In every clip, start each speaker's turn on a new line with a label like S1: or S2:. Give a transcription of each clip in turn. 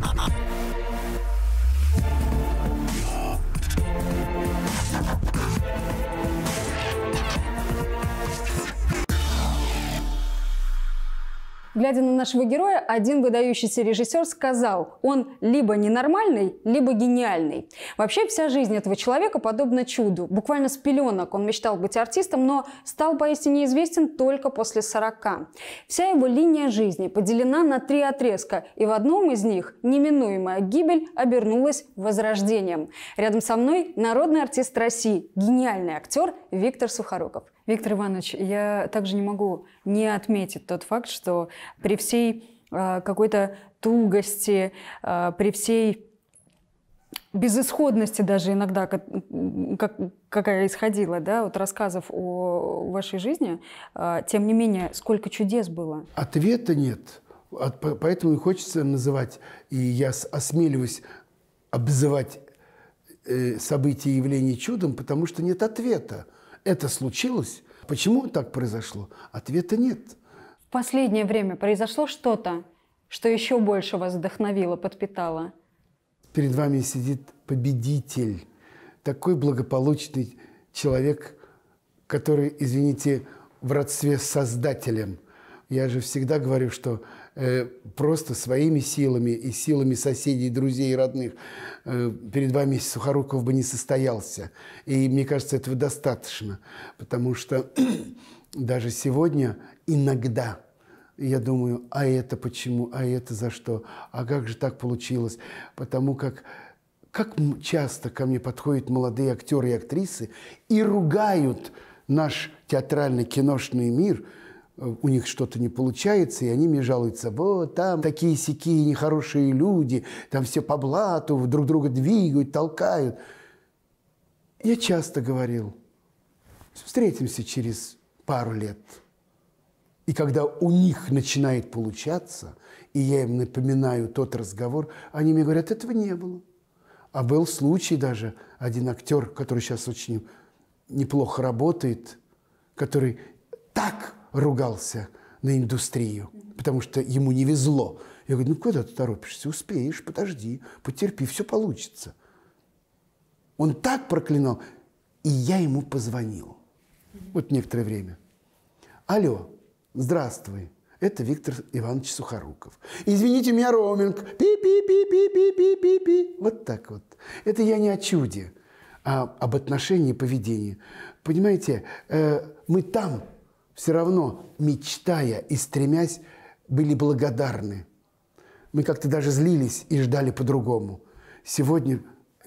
S1: なんだ Глядя на нашего героя, один выдающийся режиссер сказал, он либо ненормальный, либо гениальный. Вообще вся жизнь этого человека подобна чуду. Буквально с пеленок он мечтал быть артистом, но стал поистине известен только после 40. Вся его линия жизни поделена на три отрезка, и в одном из них неминуемая гибель обернулась возрождением. Рядом со мной народный артист России, гениальный актер Виктор Сухоруков. Виктор Иванович, я также не могу не отметить тот факт, что при всей э, какой-то тугости, э, при всей безысходности даже иногда, как, как, какая исходила, да, вот рассказов о вашей жизни, э, тем не менее, сколько чудес было?
S2: Ответа нет. Поэтому и хочется называть, и я осмеливаюсь обзывать события и явления чудом, потому что нет ответа. Это случилось, Почему так произошло? Ответа
S1: нет. В последнее время произошло что-то, что еще больше вас вдохновило, подпитало?
S2: Перед вами сидит победитель, такой благополучный человек, который, извините, в родстве с Создателем. Я же всегда говорю, что Э, просто своими силами и силами соседей, друзей и родных э, перед вами Сухоруков бы не состоялся. И мне кажется, этого достаточно, потому что даже сегодня иногда я думаю, а это почему, а это за что, а как же так получилось, потому как как часто ко мне подходят молодые актеры и актрисы и ругают наш театральный киношный мир – Э, у них что-то не получается, и они мне жалуются, вот там такие сякие нехорошие люди, там все по блату, друг друга двигают, толкают. Я часто говорил, встретимся через пару лет. И когда у них начинает получаться, и я им напоминаю тот разговор, они мне говорят, этого не было. А был случай даже, один актер, который сейчас очень неплохо работает, который так ругался на индустрию, потому что ему не везло. Я говорю, ну куда ты торопишься? Успеешь, подожди, потерпи, все получится. Он так проклинал, и я ему позвонил. Вот некоторое время. Алло, здравствуй. Это Виктор Иванович Сухоруков. Извините, меня роуминг. Пи-пи-пи-пи-пи-пи-пи-пи. Вот так вот. Это я не о чуде, а об отношении и поведении. Понимаете, э, мы там все равно, мечтая и стремясь, были благодарны. Мы как-то даже злились и ждали по-другому. Сегодня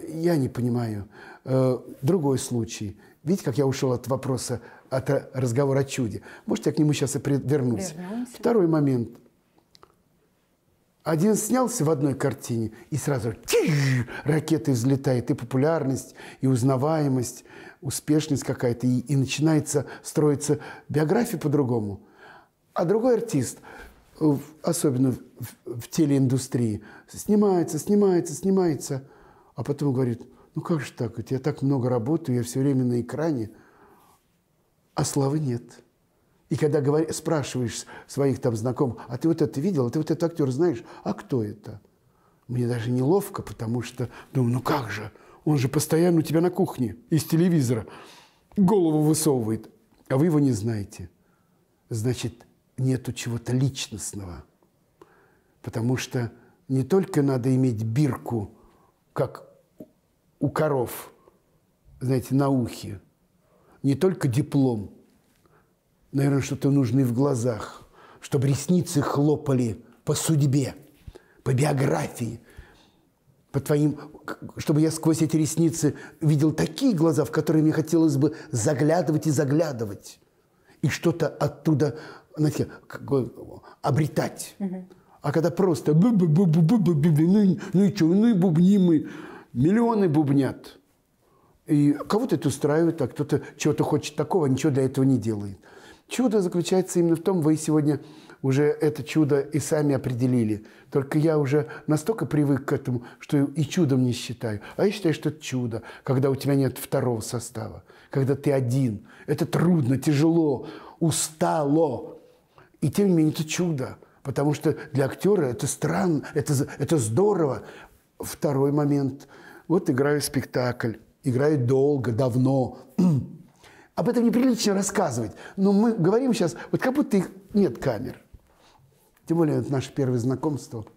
S2: я не понимаю. Э, другой случай. Видите, как я ушел от вопроса, от разговора о чуде. Может, я к нему сейчас и вернусь. Вернемся. Второй момент. Один снялся в одной картине, и сразу тиш, ракеты взлетает, и популярность, и узнаваемость успешность какая-то, и, и начинается строиться биография по-другому. А другой артист, э, особенно в, в, телеиндустрии, снимается, снимается, снимается, а потом говорит, ну как же так, ведь я так много работаю, я все время на экране, а славы нет. И когда говор... спрашиваешь своих там знакомых, а ты вот это видел, а ты вот этот актер знаешь, а кто это? Мне даже неловко, потому что думаю, ну как же – он же постоянно у тебя на кухне из телевизора голову высовывает, а вы его не знаете. Значит, нету чего-то личностного. Потому что не только надо иметь бирку, как у коров, знаете, на ухе, не только диплом, наверное, что-то нужно и в глазах, чтобы ресницы хлопали по судьбе, по биографии, по твоим, чтобы я сквозь эти ресницы видел такие глаза, в которые мне хотелось бы заглядывать и заглядывать, и что-то оттуда знаете, обретать. Угу. А когда просто ну и что, ну и бубним, и миллионы бубнят. И кого-то это устраивает, а кто-то чего-то хочет такого, ничего для этого не делает. Чудо заключается именно в том, вы сегодня уже это чудо и сами определили. Только я уже настолько привык к этому, что и чудом не считаю. А я считаю, что это чудо, когда у тебя нет второго состава, когда ты один. Это трудно, тяжело, устало. И тем не менее это чудо, потому что для актера это странно, это, это здорово. Второй момент. Вот играю спектакль, играю долго, давно. об этом неприлично рассказывать, но мы говорим сейчас, вот как будто их нет камер. Тем более, это наше первое знакомство –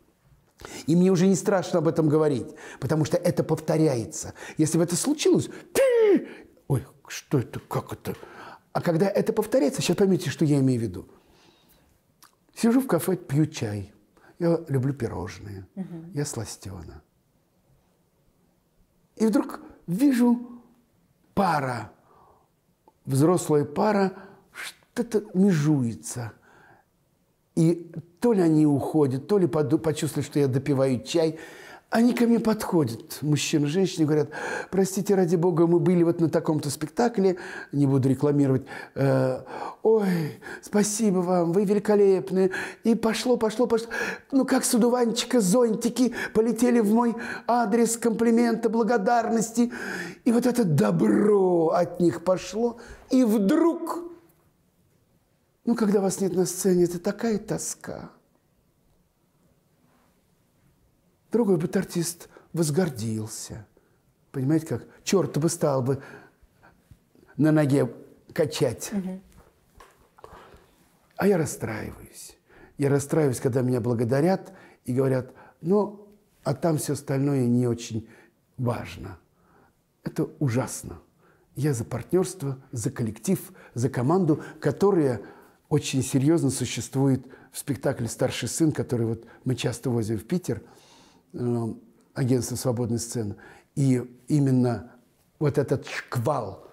S2: и мне уже не страшно об этом говорить, потому что это повторяется. Если бы это случилось, ты... ой, что это, как это? А когда это повторяется, сейчас поймите, что я имею в виду. Сижу в кафе, пью чай. Я люблю пирожные. Угу. Я сластена. И вдруг вижу пара взрослая пара что-то межуется. И то ли они уходят, то ли почувствуют, что я допиваю чай – они ко мне подходят, мужчины, женщины, говорят, простите, ради бога, мы были вот на таком-то спектакле, не буду рекламировать, э, ой, спасибо вам, вы великолепны, и пошло, пошло, пошло, ну как с удуванчика зонтики полетели в мой адрес комплимента, благодарности, и вот это добро от них пошло, и вдруг, ну когда вас нет на сцене, это такая тоска – Другой бы артист возгордился. Понимаете, как? Черт бы стал бы на ноге качать. Угу. А я расстраиваюсь. Я расстраиваюсь, когда меня благодарят и говорят, ну, а там все остальное не очень важно. Это ужасно. Я за партнерство, за коллектив, за команду, которая очень серьезно существует в спектакле «Старший сын», который вот мы часто возим в Питер – Э, агентства «Свободной сцены». И именно вот этот шквал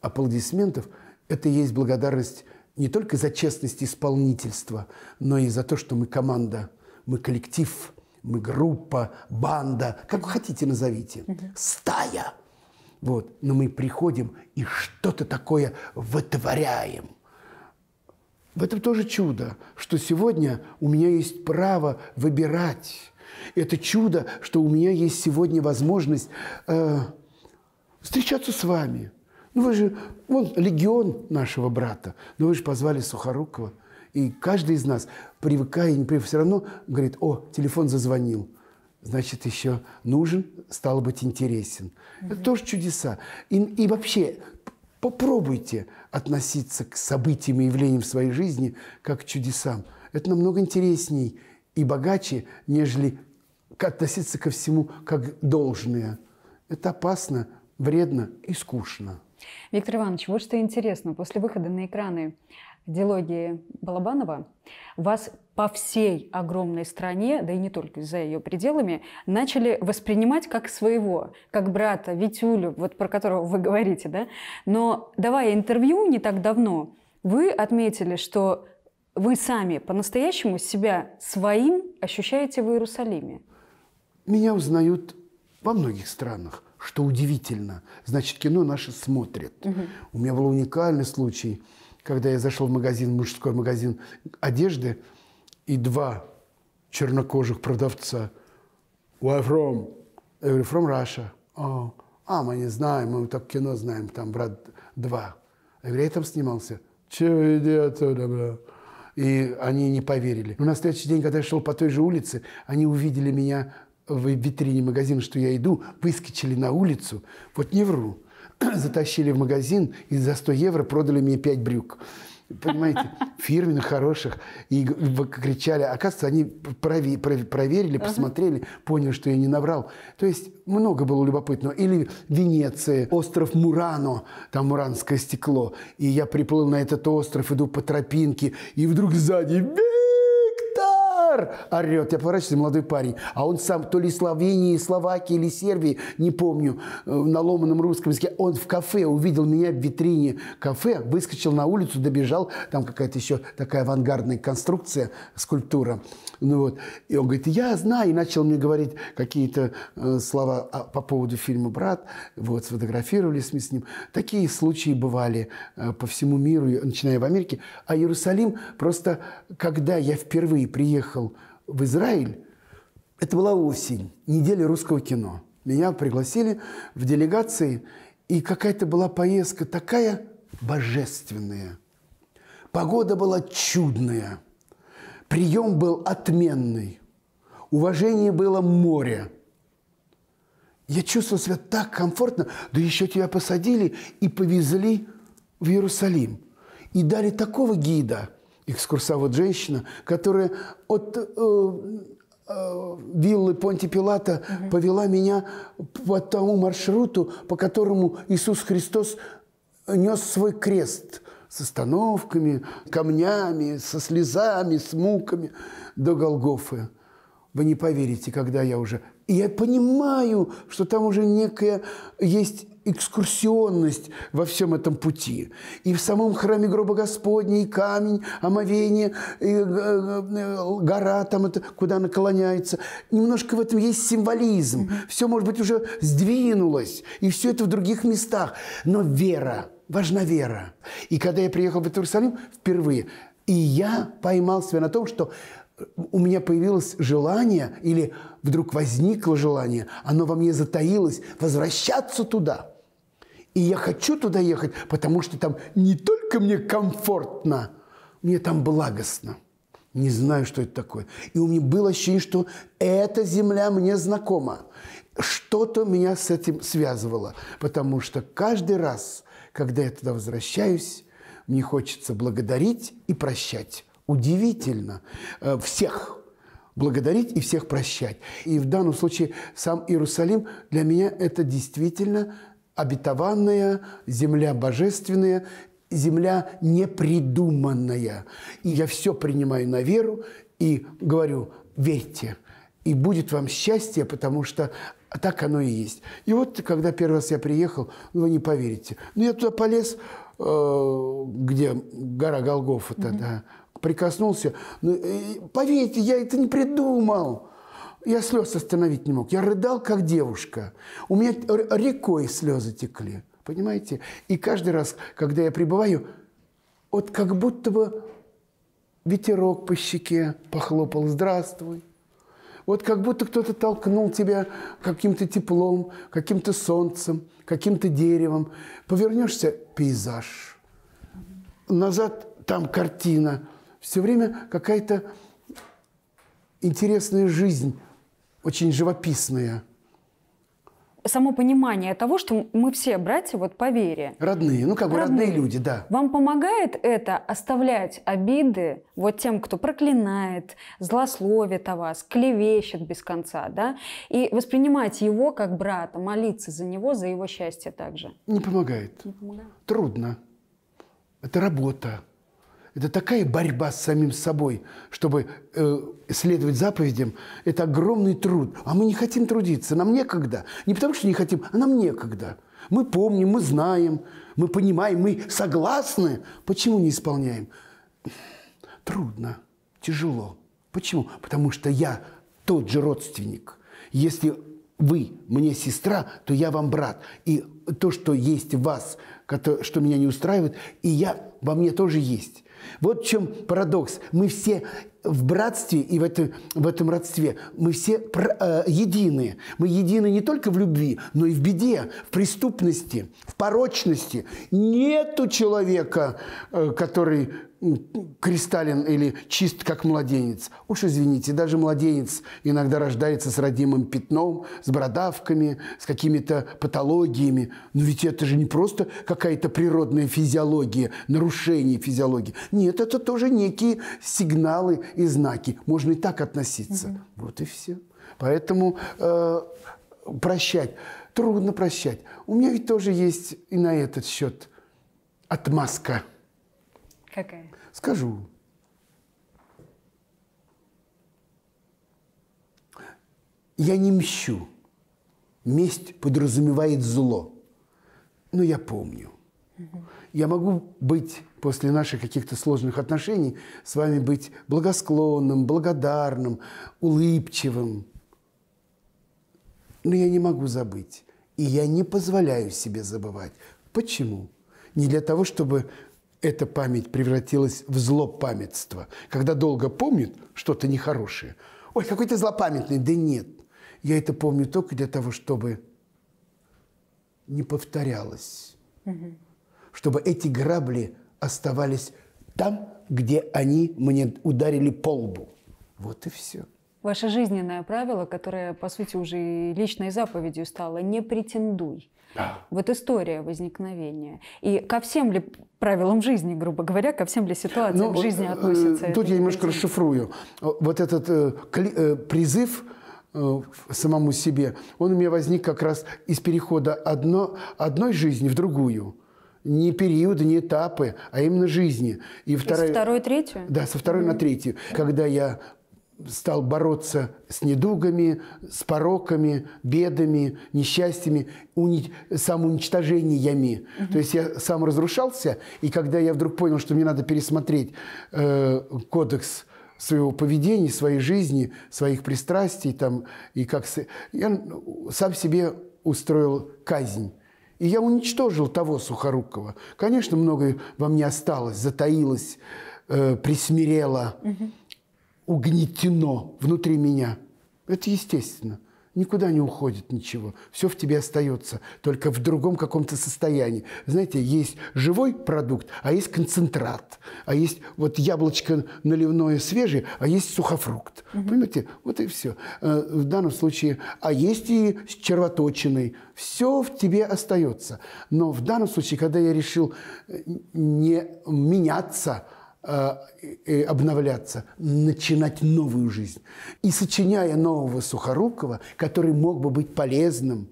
S2: аплодисментов – это и есть благодарность не только за честность исполнительства, но и за то, что мы команда, мы коллектив, мы группа, банда, как вы хотите назовите, стая. Вот. Но мы приходим и что-то такое вытворяем. В этом тоже чудо, что сегодня у меня есть право выбирать это чудо, что у меня есть сегодня возможность э, встречаться с вами. Ну вы же, вон легион нашего брата, Ну вы же позвали Сухорукова. И каждый из нас, привыкая и не привыкая, все равно говорит, о, телефон зазвонил значит, еще нужен, стал быть, интересен. Угу. Это тоже чудеса. И, и вообще, попробуйте относиться к событиям и явлениям в своей жизни как к чудесам. Это намного интересней и богаче, нежели относиться ко всему как должное. Это опасно, вредно и скучно.
S1: Виктор Иванович, вот что интересно. После выхода на экраны диалоги Балабанова вас по всей огромной стране, да и не только за ее пределами, начали воспринимать как своего, как брата Витюлю, вот про которого вы говорите, да? Но давая интервью не так давно, вы отметили, что вы сами по-настоящему себя своим ощущаете в Иерусалиме.
S2: Меня узнают во многих странах, что удивительно. Значит, кино наше смотрят. Угу. У меня был уникальный случай, когда я зашел в магазин, мужской магазин одежды, и два чернокожих продавца. Where from? Я говорю, from Russia. Oh. А, мы не знаем, мы так кино знаем, там «Брат два. Я говорю, я там снимался. Чего иди отсюда, бля? И они не поверили. Но на следующий день, когда я шел по той же улице, они увидели меня в витрине магазина, что я иду, выскочили на улицу, вот не вру, затащили в магазин и за 100 евро продали мне 5 брюк. Понимаете, фирменных, хороших. И кричали. Оказывается, они прови, прови, проверили, посмотрели, поняли, что я не набрал. То есть много было любопытного. Или Венеция, остров Мурано, там муранское стекло. И я приплыл на этот остров, иду по тропинке, и вдруг сзади... Бе! Удар! Орет. Я поворачиваюсь, молодой парень. А он сам то ли Словении, Словакии или Сербии, не помню, э, на ломаном русском языке. Он в кафе увидел меня в витрине кафе, выскочил на улицу, добежал. Там какая-то еще такая авангардная конструкция, скульптура. Ну вот. И он говорит, я знаю. И начал мне говорить какие-то э, слова а, по поводу фильма «Брат». Вот, сфотографировались мы с ним. Такие случаи бывали э, по всему миру, начиная в Америке. А Иерусалим просто, когда я впервые приехал в Израиль, это была осень, неделя русского кино. Меня пригласили в делегации, и какая-то была поездка такая божественная. Погода была чудная, прием был отменный, уважение было море. Я чувствовал себя так комфортно, да еще тебя посадили и повезли в Иерусалим. И дали такого гида – экскурсовод-женщина, которая от э, э, виллы Понти Пилата угу. повела меня по тому маршруту, по которому Иисус Христос нес свой крест с остановками, камнями, со слезами, с муками до Голгофы. Вы не поверите, когда я уже... И я понимаю, что там уже некая есть экскурсионность во всем этом пути. И в самом храме гроба Господня, и камень, омовение, и, э, э, гора, там это, куда она клоняется. Немножко в этом есть символизм. Все, может быть, уже сдвинулось, и все это в других местах. Но вера, важна вера. И когда я приехал в Иерусалим впервые, и я поймал себя на том, что у меня появилось желание, или вдруг возникло желание, оно во мне затаилось, возвращаться туда – и я хочу туда ехать, потому что там не только мне комфортно, мне там благостно. Не знаю, что это такое. И у меня было ощущение, что эта земля мне знакома. Что-то меня с этим связывало. Потому что каждый раз, когда я туда возвращаюсь, мне хочется благодарить и прощать. Удивительно. Э, всех благодарить и всех прощать. И в данном случае сам Иерусалим для меня это действительно обетованная, земля божественная, земля непридуманная. И я все принимаю на веру и говорю, верьте, и будет вам счастье, потому что так оно и есть. И вот, когда первый раз я приехал, ну, вы не поверите. Ну, я туда полез, э, где гора Голгофа тогда, mm-hmm. прикоснулся. Ну, поверьте, я это не придумал я слез остановить не мог. Я рыдал, как девушка. У меня рекой слезы текли. Понимаете? И каждый раз, когда я прибываю, вот как будто бы ветерок по щеке похлопал «Здравствуй». Вот как будто кто-то толкнул тебя каким-то теплом, каким-то солнцем, каким-то деревом. Повернешься – пейзаж. Назад – там картина. Все время какая-то интересная жизнь очень живописные.
S1: Само понимание того, что мы все братья вот по вере. Родные, ну как бы родные, родные люди, да. Вам помогает это оставлять обиды вот тем, кто проклинает, злословит о вас, клевещет без конца, да? И воспринимать его как брата, молиться за него, за его счастье также?
S2: Не помогает. Не помогает. Трудно. Это работа. Это такая борьба с самим собой, чтобы э, следовать заповедям. Это огромный труд. А мы не хотим трудиться, нам некогда. Не потому что не хотим, а нам некогда. Мы помним, мы знаем, мы понимаем, мы согласны. Почему не исполняем? Трудно, тяжело. Почему? Потому что я тот же родственник. Если вы мне сестра, то я вам брат. И то, что есть в вас, что меня не устраивает, и я во мне тоже есть. Вот в чем парадокс. Мы все в братстве и в, это, в этом родстве, мы все э, едины. Мы едины не только в любви, но и в беде, в преступности, в порочности. Нету человека, э, который ну, кристаллен или чист, как младенец. Уж извините, даже младенец иногда рождается с родимым пятном, с бородавками, с какими-то патологиями. Но ведь это же не просто какая-то природная физиология, нарушение физиологии. Нет, это тоже некие сигналы и знаки. Можно и так относиться. Угу. Вот и все. Поэтому э, прощать. Трудно прощать. У меня ведь тоже есть и на этот счет отмазка – Какая? Скажу. Я не мщу. Месть подразумевает зло. Но я помню. Я могу быть после наших каких-то сложных отношений с вами быть благосклонным, благодарным, улыбчивым. Но я не могу забыть. И я не позволяю себе забывать. Почему? Не для того, чтобы эта память превратилась в злопамятство, когда долго помнит что-то нехорошее. Ой, какой ты злопамятный. Да нет, я это помню только для того, чтобы не повторялось. Угу. Чтобы эти грабли оставались там, где они мне ударили по лбу. Вот и все.
S1: Ваше жизненное правило, которое, по сути, уже личной заповедью стало, не претендуй. Вот история возникновения. И ко всем ли правилам жизни, грубо говоря, ко всем ли ситуациям ну, в жизни э, относится? Тут я немножко
S2: расшифрую. Вот этот э, э, призыв э, самому себе, он у меня возник как раз из перехода одно, одной жизни в другую не периоды, не этапы, а именно жизни. И вторая... Со второй
S1: третью? Да, со второй mm-hmm. на
S2: третью. Когда я стал бороться с недугами, с пороками, бедами, несчастьями, уни... самоуничтожениями. Угу. То есть я сам разрушался, и когда я вдруг понял, что мне надо пересмотреть э, кодекс своего поведения, своей жизни, своих пристрастий, там, и как... я сам себе устроил казнь. И я уничтожил того Сухорукова. Конечно, многое во мне осталось, затаилось, э, присмирело. Угу угнетено внутри меня. Это естественно. Никуда не уходит ничего. Все в тебе остается, только в другом каком-то состоянии. Знаете, есть живой продукт, а есть концентрат. А есть вот яблочко наливное свежее, а есть сухофрукт. Угу. Понимаете? Вот и все. Э, в данном случае. А есть и с червоточиной. Все в тебе остается. Но в данном случае, когда я решил э, не меняться, Э, обновляться, начинать новую жизнь. И сочиняя нового Сухорукова, который мог бы быть полезным,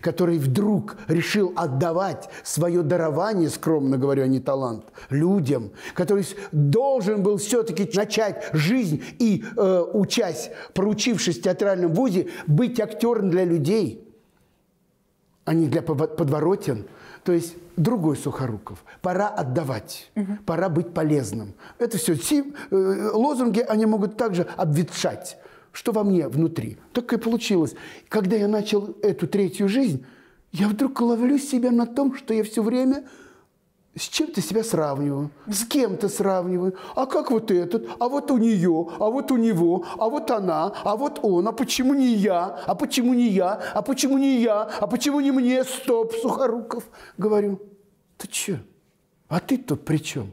S2: который вдруг решил отдавать свое дарование, скромно говоря, а не талант, людям, который должен был все-таки начать жизнь и, э, учась, проучившись в театральном вузе, быть актером для людей, а не для подворотен – то есть другой Сухоруков. Пора отдавать, угу. пора быть полезным. Это все. Си, э, лозунги, они могут также обветшать. Что во мне внутри? Так и получилось. Когда я начал эту третью жизнь, я вдруг ловлю себя на том, что я все время с чем-то себя сравниваю, с кем-то сравниваю. А как вот этот? А вот у нее, а вот у него, а вот она, а вот он. А почему не я? А почему не я? А почему не я? А почему не мне? Стоп, Сухоруков. Говорю, ты че? А ты тут при чем?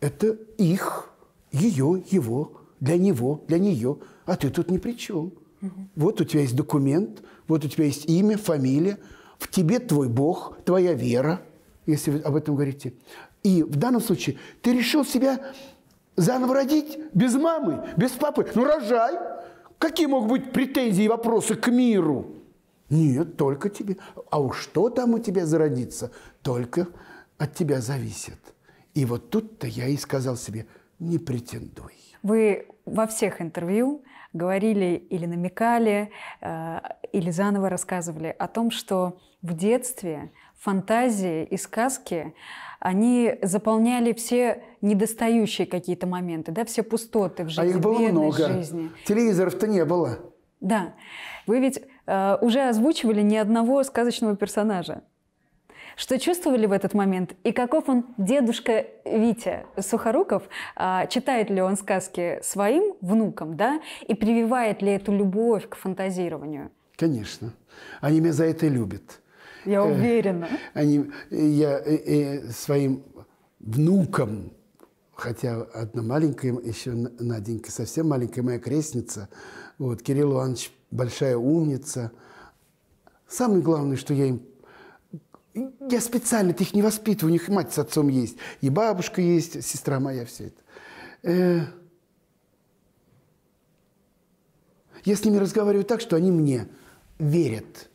S2: Это их, ее, его, для него, для нее. А ты тут ни при чем. Угу. Вот у тебя есть документ, вот у тебя есть имя, фамилия. В тебе твой Бог, твоя вера – если вы об этом говорите. И в данном случае ты решил себя заново родить без мамы, без папы. Ну, рожай. Какие могут быть претензии и вопросы к миру? Нет, только тебе. А уж что там у тебя зародится, только от тебя зависит. И вот тут-то я и сказал себе, не претендуй.
S1: Вы во всех интервью говорили или намекали, э, или заново рассказывали о том, что в детстве фантазии и сказки, они заполняли все недостающие какие-то моменты, да, все пустоты в жизни, а их было много. жизни.
S2: Телевизоров-то не было.
S1: Да. Вы ведь э, уже озвучивали ни одного сказочного персонажа. Что чувствовали в этот момент и каков он дедушка Витя Сухоруков? А, читает ли он сказки своим внукам, да? И прививает ли эту любовь к фантазированию?
S2: Конечно. Они меня за это любят.
S1: Я э, уверена.
S2: Они, э, я э, э, своим внукам, хотя одна маленькая, еще Наденька, совсем маленькая моя крестница, вот, Кирилл Иванович большая умница. Самое главное, что я им я специально их не воспитываю, у них мать с отцом есть, и бабушка есть, сестра моя, все это. Э, я с ними разговариваю так, что они мне верят,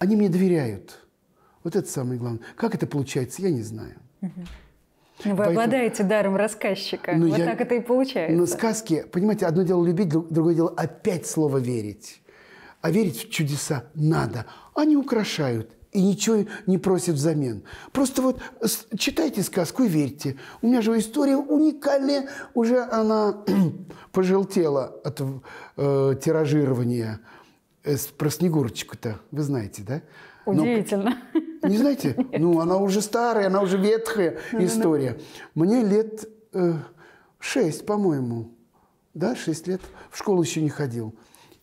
S2: они мне доверяют. Вот это самое главное. Как это получается, я не знаю.
S1: Угу. вы Поэтому, обладаете даром рассказчика. Ну, вот я, так это и получается. Но сказки,
S2: понимаете, одно дело любить, другое дело опять слово верить. А верить в чудеса надо. Они украшают и ничего не просит взамен. Просто вот читайте сказку и верьте. У меня же история уникальная, уже она пожелтела от э, тиражирования э, про Снегурочку-то, вы знаете, да? Ну, Удивительно. Но, не знаете? Ну, она уже старая, она уже ветхая история. Мне лет э, шесть, по-моему, да, шесть лет, в школу еще не ходил.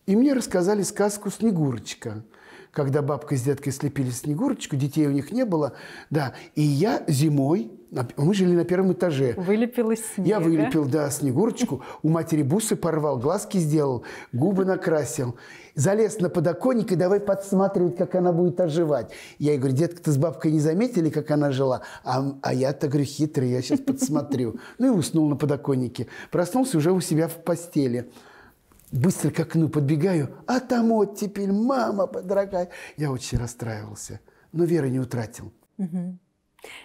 S2: И мне рассказали сказку «Снегурочка» когда бабка с дедкой слепили Снегурочку, детей у них не было, да, и я зимой, мы жили на первом этаже. Вылепил из снега. Я вылепил, да, Снегурочку, у матери бусы порвал, глазки сделал, губы накрасил, залез на подоконник и давай подсматривать, как она будет оживать. Я ей говорю, детка, ты с бабкой не заметили, как она жила? А, а я-то, говорю, хитрый, я сейчас подсмотрю. Ну и уснул на подоконнике. Проснулся уже у себя в постели быстро к окну подбегаю, а там оттепель, мама дорогая. Я очень расстраивался, но веры не утратил.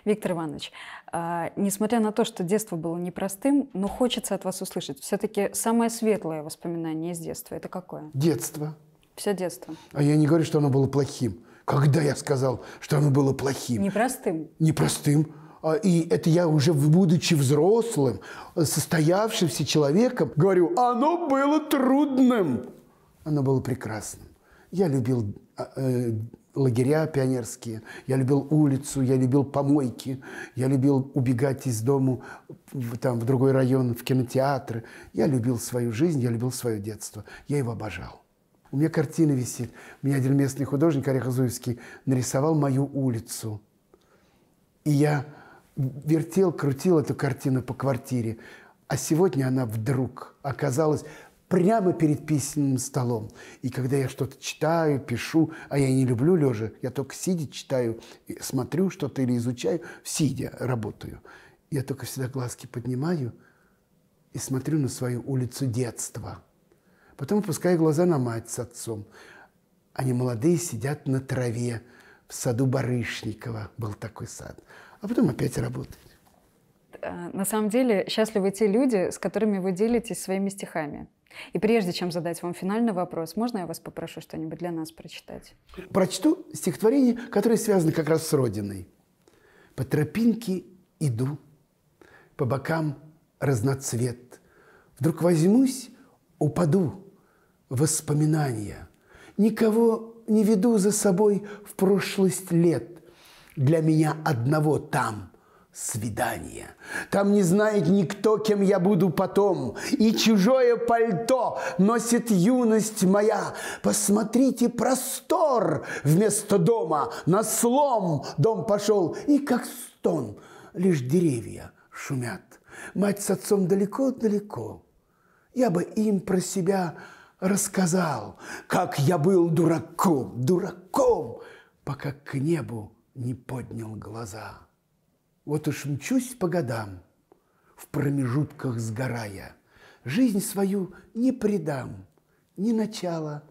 S1: Виктор Иванович, а, несмотря на то, что детство было непростым, но хочется от вас услышать, все-таки самое светлое воспоминание из детства – это какое?
S2: Детство. Все детство. А я не говорю, что оно было плохим. Когда я сказал, что оно было плохим?
S1: Непростым.
S2: Непростым. А, и это я уже будучи взрослым, состоявшимся человеком, говорю, оно было трудным, оно было прекрасным. Я любил а, э, лагеря пионерские, я любил улицу, я любил помойки, я любил убегать из дому в, там, в другой район, в кинотеатры. Я любил свою жизнь, я любил свое детство, я его обожал. У меня картина висит. Меня один местный художник, Орех Азуевский, нарисовал мою улицу. И я вертел, крутил эту картину по квартире. А сегодня она вдруг оказалась прямо перед письменным столом. И когда я что-то читаю, пишу, а я не люблю лежа, я только сидя читаю, смотрю что-то или изучаю, сидя работаю. Я только всегда глазки поднимаю и смотрю на свою улицу детства. Потом опускаю глаза на мать с отцом. Они молодые сидят на траве в саду Барышникова. Был такой сад а потом опять работать.
S1: Э, на самом деле счастливы те люди, с которыми вы делитесь своими стихами. И прежде чем задать вам финальный вопрос, можно я вас попрошу что-нибудь для нас прочитать?
S2: Прочту стихотворение, которое связано как раз с Родиной. «По тропинке иду, по бокам разноцвет. Вдруг возьмусь, упаду, в воспоминания. Никого не веду за собой в прошлость лет для меня одного там свидание. Там не знает никто, кем я буду потом. И чужое пальто носит юность моя. Посмотрите, простор вместо дома. На слом дом пошел, и как стон, лишь деревья шумят. Мать с отцом далеко-далеко. Я бы им про себя рассказал, как я был дураком, дураком, пока к небу не поднял глаза. Вот уж мчусь по годам, в промежутках сгорая,
S1: Жизнь свою не предам ни начала,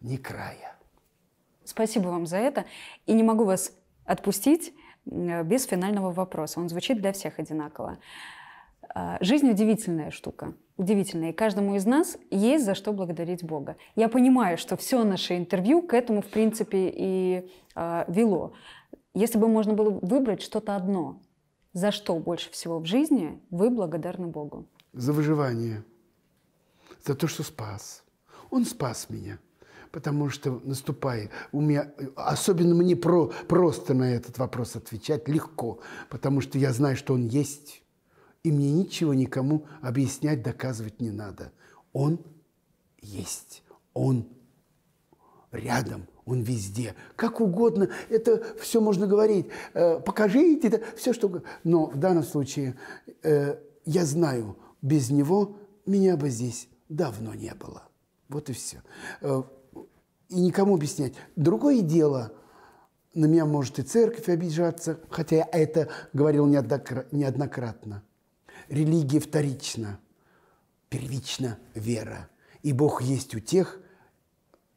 S1: ни края. Спасибо вам за это. И не могу вас отпустить э, без финального вопроса. Он звучит для всех одинаково. А, жизнь удивительная штука. Удивительная. И каждому из нас есть за что благодарить Бога. Я понимаю, что все наше интервью к этому, в принципе, и э, вело. Если бы можно было выбрать что-то одно, за что больше всего в жизни вы благодарны Богу?
S2: За выживание, за то, что спас. Он спас меня, потому что наступает. У меня, особенно мне про, просто на этот вопрос отвечать легко, потому что я знаю, что он есть, и мне ничего никому объяснять, доказывать не надо. Он есть, он рядом, он везде, как угодно, это все можно говорить, э, покажите, это все что Но в данном случае э, я знаю, без него меня бы здесь давно не было. Вот и все. Э, и никому объяснять. Другое дело, на меня может и церковь обижаться, хотя я это говорил неоднократно. Религия вторична, первична вера. И Бог есть у тех,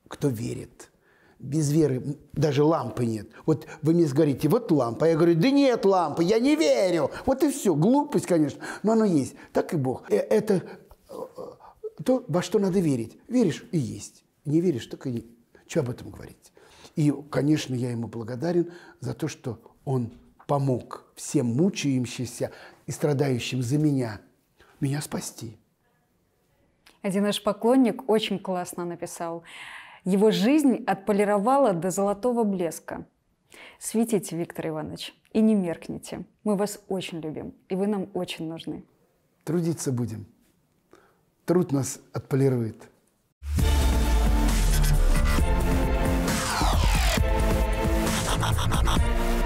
S2: кто верит. Без веры даже лампы нет. Вот вы мне говорите, вот лампа. Я говорю, да нет лампы, я не верю. Вот и все. Глупость, конечно, но оно есть. Так и Бог. Э, это э, э, то, во что надо верить. Веришь и есть. Не веришь, так и не. Что об этом говорить? И, конечно, я ему благодарен за то, что он помог всем мучающимся и страдающим за меня, меня спасти.
S1: Один наш поклонник очень классно написал. Его жизнь отполировала до золотого блеска. Светите, Виктор Иванович, и не меркните. Мы вас очень любим, и вы нам очень нужны.
S2: Трудиться будем. Труд нас отполирует. Thank you.